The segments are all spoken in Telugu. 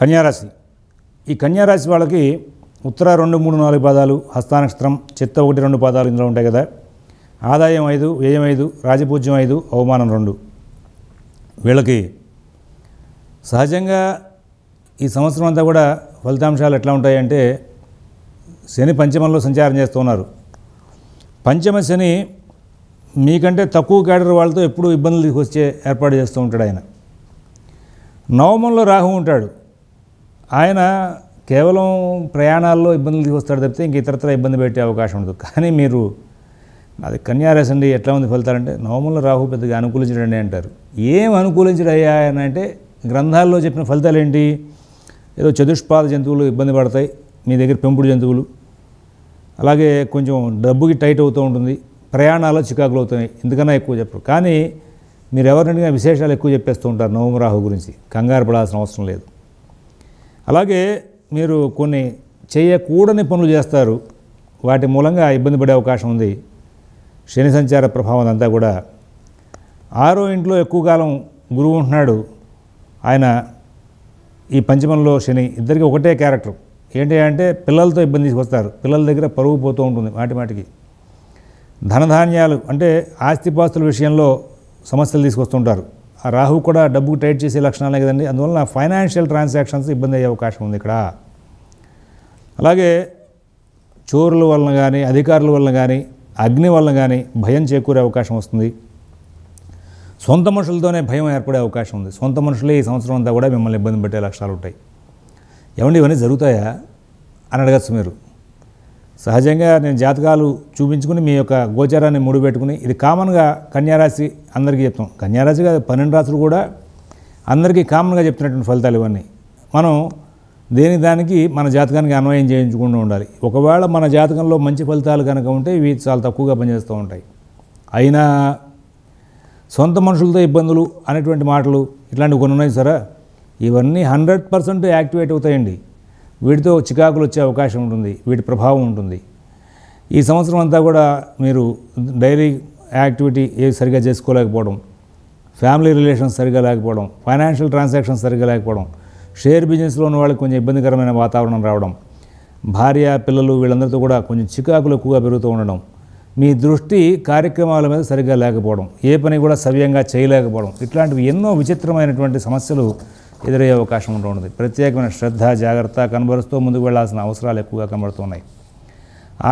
కన్యారాశి ఈ కన్యారాశి వాళ్ళకి ఉత్తర రెండు మూడు నాలుగు పాదాలు హస్తానక్షత్రం చిత్త ఒకటి రెండు పాదాలు ఇందులో ఉంటాయి కదా ఆదాయం ఐదు వ్యయం ఐదు రాజపూజ్యం ఐదు అవమానం రెండు వీళ్ళకి సహజంగా ఈ సంవత్సరం అంతా కూడా ఫలితాంశాలు ఎట్లా ఉంటాయంటే శని పంచమంలో సంచారం చేస్తున్నారు పంచమ శని మీకంటే తక్కువ కేడర్ వాళ్ళతో ఎప్పుడూ ఇబ్బందులు తీసుకొచ్చే ఏర్పాటు చేస్తూ ఉంటాడు ఆయన నవమంలో రాహు ఉంటాడు ఆయన కేవలం ప్రయాణాల్లో ఇబ్బందులు తీసుకొస్తాడు తప్పితే ఇంక ఇతరత్ర ఇబ్బంది పెట్టే అవకాశం ఉండదు కానీ మీరు అది కన్యారాశి ఎట్లా ఉంది ఫలితాలంటే నవముల రాహు పెద్దగా అనుకూలించడండి అంటారు ఏం అనుకూలించడయ్యా అని అంటే గ్రంథాల్లో చెప్పిన ఫలితాలు ఏంటి ఏదో చతుష్పాద జంతువులు ఇబ్బంది పడతాయి మీ దగ్గర పెంపుడు జంతువులు అలాగే కొంచెం డబ్బుకి టైట్ అవుతూ ఉంటుంది ప్రయాణాలు చికాకులు అవుతున్నాయి ఎందుకన్నా ఎక్కువ చెప్పరు కానీ మీరు ఎవరినైనా విశేషాలు ఎక్కువ చెప్పేస్తూ ఉంటారు నవమ రాహు గురించి కంగారు పడాల్సిన అవసరం లేదు అలాగే మీరు కొన్ని చేయకూడని పనులు చేస్తారు వాటి మూలంగా ఇబ్బంది పడే అవకాశం ఉంది శని సంచార ప్రభావం అంతా కూడా ఆరో ఇంట్లో ఎక్కువ కాలం గురువు ఉంటున్నాడు ఆయన ఈ పంచమంలో శని ఇద్దరికి ఒకటే క్యారెక్టర్ ఏంటి అంటే పిల్లలతో ఇబ్బంది తీసుకొస్తారు పిల్లల దగ్గర పరువు పోతూ ఉంటుంది మాటి మాటికి ధనధాన్యాలు అంటే ఆస్తిపాస్తుల విషయంలో సమస్యలు తీసుకొస్తుంటారు ఆ రాహు కూడా డబ్బుకు టైట్ చేసే లక్షణాలే కదండి అందువల్ల ఫైనాన్షియల్ ట్రాన్సాక్షన్స్ ఇబ్బంది అయ్యే అవకాశం ఉంది ఇక్కడ అలాగే చోరుల వలన కానీ అధికారుల వలన కానీ అగ్ని వలన కానీ భయం చేకూరే అవకాశం వస్తుంది సొంత మనుషులతోనే భయం ఏర్పడే అవకాశం ఉంది సొంత మనుషులే ఈ సంవత్సరం అంతా కూడా మిమ్మల్ని ఇబ్బంది పెట్టే లక్షణాలు ఉంటాయి ఏమండి ఇవన్నీ జరుగుతాయా అని అడగచ్చు మీరు సహజంగా నేను జాతకాలు చూపించుకుని మీ యొక్క గోచారాన్ని మూడు పెట్టుకుని ఇది కామన్గా కన్యారాశి అందరికీ చెప్తాం కన్యారాశి కాదు పన్నెండు రాశులు కూడా అందరికీ కామన్గా చెప్తున్నటువంటి ఫలితాలు ఇవన్నీ మనం దేని దానికి మన జాతకానికి అన్వయం చేయించుకుంటూ ఉండాలి ఒకవేళ మన జాతకంలో మంచి ఫలితాలు కనుక ఉంటే ఇవి చాలా తక్కువగా పనిచేస్తూ ఉంటాయి అయినా సొంత మనుషులతో ఇబ్బందులు అనేటువంటి మాటలు ఇట్లాంటివి కొన్ని ఉన్నాయి సరే ఇవన్నీ హండ్రెడ్ పర్సెంట్ యాక్టివేట్ అవుతాయండి వీటితో చికాకులు వచ్చే అవకాశం ఉంటుంది వీటి ప్రభావం ఉంటుంది ఈ సంవత్సరం అంతా కూడా మీరు డైలీ యాక్టివిటీ ఏ సరిగా చేసుకోలేకపోవడం ఫ్యామిలీ రిలేషన్స్ సరిగా లేకపోవడం ఫైనాన్షియల్ ట్రాన్సాక్షన్స్ సరిగా లేకపోవడం షేర్ బిజినెస్లో ఉన్న వాళ్ళకి కొంచెం ఇబ్బందికరమైన వాతావరణం రావడం భార్య పిల్లలు వీళ్ళందరితో కూడా కొంచెం చికాకులు ఎక్కువగా పెరుగుతూ ఉండడం మీ దృష్టి కార్యక్రమాల మీద సరిగ్గా లేకపోవడం ఏ పని కూడా సవ్యంగా చేయలేకపోవడం ఇట్లాంటివి ఎన్నో విచిత్రమైనటువంటి సమస్యలు ఎదురయ్యే అవకాశం ఉంటుంది ప్రత్యేకమైన శ్రద్ధ జాగ్రత్త కనబరుస్తూ ముందుకు వెళ్లాల్సిన అవసరాలు ఎక్కువగా కనబడుతున్నాయి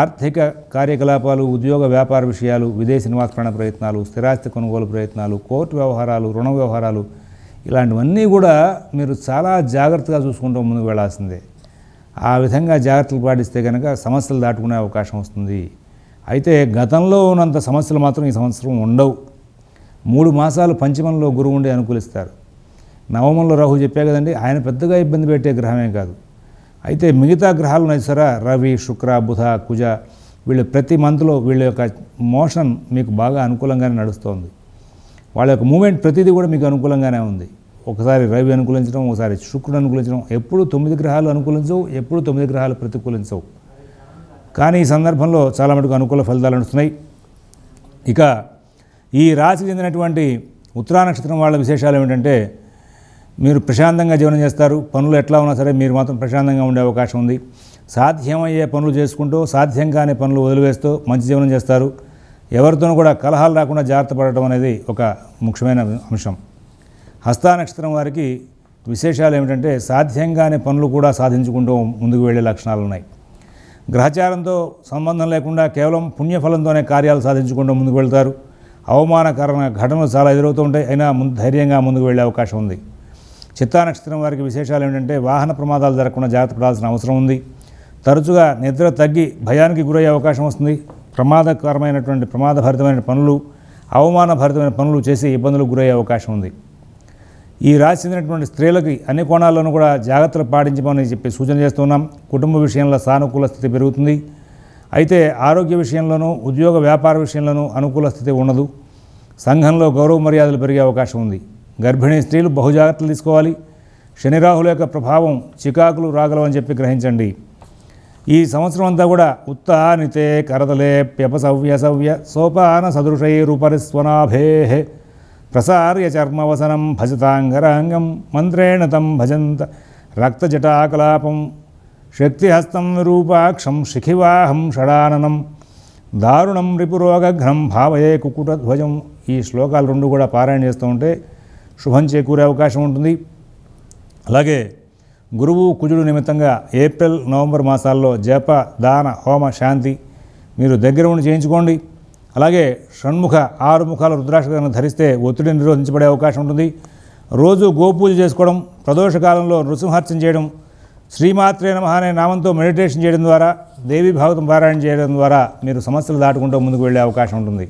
ఆర్థిక కార్యకలాపాలు ఉద్యోగ వ్యాపార విషయాలు విదేశీ నివాసపరణ ప్రయత్నాలు స్థిరాస్తి కొనుగోలు ప్రయత్నాలు కోర్టు వ్యవహారాలు రుణ వ్యవహారాలు ఇలాంటివన్నీ కూడా మీరు చాలా జాగ్రత్తగా చూసుకుంటూ ముందుకు వెళ్లాల్సిందే ఆ విధంగా జాగ్రత్తలు పాటిస్తే కనుక సమస్యలు దాటుకునే అవకాశం వస్తుంది అయితే గతంలో ఉన్నంత సమస్యలు మాత్రం ఈ సంవత్సరం ఉండవు మూడు మాసాలు పంచమంలో గురువు ఉండి అనుకూలిస్తారు నవమంలో రాహు చెప్పే కదండి ఆయన పెద్దగా ఇబ్బంది పెట్టే గ్రహమే కాదు అయితే మిగతా గ్రహాలు నచ్చారా రవి శుక్ర బుధ కుజ వీళ్ళు ప్రతి మంత్లో వీళ్ళ యొక్క మోషన్ మీకు బాగా అనుకూలంగానే నడుస్తోంది వాళ్ళ యొక్క మూమెంట్ ప్రతిదీ కూడా మీకు అనుకూలంగానే ఉంది ఒకసారి రవి అనుకూలించడం ఒకసారి శుక్రుడు అనుకూలించడం ఎప్పుడు తొమ్మిది గ్రహాలు అనుకూలించవు ఎప్పుడు తొమ్మిది గ్రహాలు ప్రతికూలించవు కానీ ఈ సందర్భంలో చాలా మటుకు అనుకూల ఫలితాలు నడుస్తున్నాయి ఇక ఈ రాశికి చెందినటువంటి ఉత్తరా నక్షత్రం వాళ్ళ విశేషాలు ఏమిటంటే మీరు ప్రశాంతంగా జీవనం చేస్తారు పనులు ఎట్లా ఉన్నా సరే మీరు మాత్రం ప్రశాంతంగా ఉండే అవకాశం ఉంది సాధ్యమయ్యే పనులు చేసుకుంటూ సాధ్యం కాని పనులు వదిలివేస్తూ మంచి జీవనం చేస్తారు ఎవరితోనూ కూడా కలహాలు రాకుండా జాగ్రత్త పడటం అనేది ఒక ముఖ్యమైన అంశం హస్తా నక్షత్రం వారికి విశేషాలు ఏమిటంటే సాధ్యంగానే పనులు కూడా సాధించుకుంటూ ముందుకు వెళ్ళే లక్షణాలు ఉన్నాయి గ్రహచారంతో సంబంధం లేకుండా కేవలం పుణ్యఫలంతోనే కార్యాలు సాధించుకుంటూ ముందుకు వెళ్తారు అవమానకరమైన ఘటనలు చాలా ఎదురవుతూ ఉంటాయి అయినా ముందు ధైర్యంగా ముందుకు వెళ్ళే అవకాశం ఉంది చిత్తా నక్షత్రం వారికి విశేషాలు ఏంటంటే వాహన ప్రమాదాలు జరగకుండా జాగ్రత్త పడాల్సిన అవసరం ఉంది తరచుగా నిద్ర తగ్గి భయానికి గురయ్యే అవకాశం వస్తుంది ప్రమాదకరమైనటువంటి ప్రమాదభరితమైన పనులు అవమానభరితమైన పనులు చేసి ఇబ్బందులకు గురయ్యే అవకాశం ఉంది ఈ రాసి చెందినటువంటి స్త్రీలకి అన్ని కోణాల్లోనూ కూడా జాగ్రత్తలు పాటించమని చెప్పి సూచన చేస్తున్నాం కుటుంబ విషయంలో సానుకూల స్థితి పెరుగుతుంది అయితే ఆరోగ్య విషయంలోనూ ఉద్యోగ వ్యాపార విషయంలోనూ అనుకూల స్థితి ఉండదు సంఘంలో గౌరవ మర్యాదలు పెరిగే అవకాశం ఉంది గర్భిణీ స్త్రీలు బహుజాగ్రత్తలు తీసుకోవాలి శనిరాహుల యొక్క ప్రభావం చికాకులు రాగలవని చెప్పి గ్రహించండి ఈ సంవత్సరం అంతా కూడా ఉత్తానితే కరతలే సవ్య సోపాన సదృశైరుపరిస్వనాభే ప్రసార్య చర్మవసనం భజతాంగరాంగం మంత్రేణ తం భజంత రక్తజటాకలాపం శక్తిహస్తం రూపాక్షం శిఖివాహం షడాననం దారుణం రిపురోగఘ్నం భావయే కుకుటధ్వజం ఈ శ్లోకాలు రెండు కూడా పారాయణ చేస్తూ ఉంటే శుభం చేకూరే అవకాశం ఉంటుంది అలాగే గురువు కుజుడు నిమిత్తంగా ఏప్రిల్ నవంబర్ మాసాల్లో జప దాన హోమ శాంతి మీరు దగ్గర ఉండి చేయించుకోండి అలాగే షణ్ముఖ ఆరు ముఖాల రుద్రాక్షలను ధరిస్తే ఒత్తిడిని నిరోధించబడే అవకాశం ఉంటుంది రోజు గోపూజ చేసుకోవడం ప్రదోషకాలంలో నృసింహార్చన చేయడం శ్రీమాత్రే నమ అనే నామంతో మెడిటేషన్ చేయడం ద్వారా దేవీ భాగవతం పారాయణ చేయడం ద్వారా మీరు సమస్యలు దాటుకుంటూ ముందుకు వెళ్ళే అవకాశం ఉంటుంది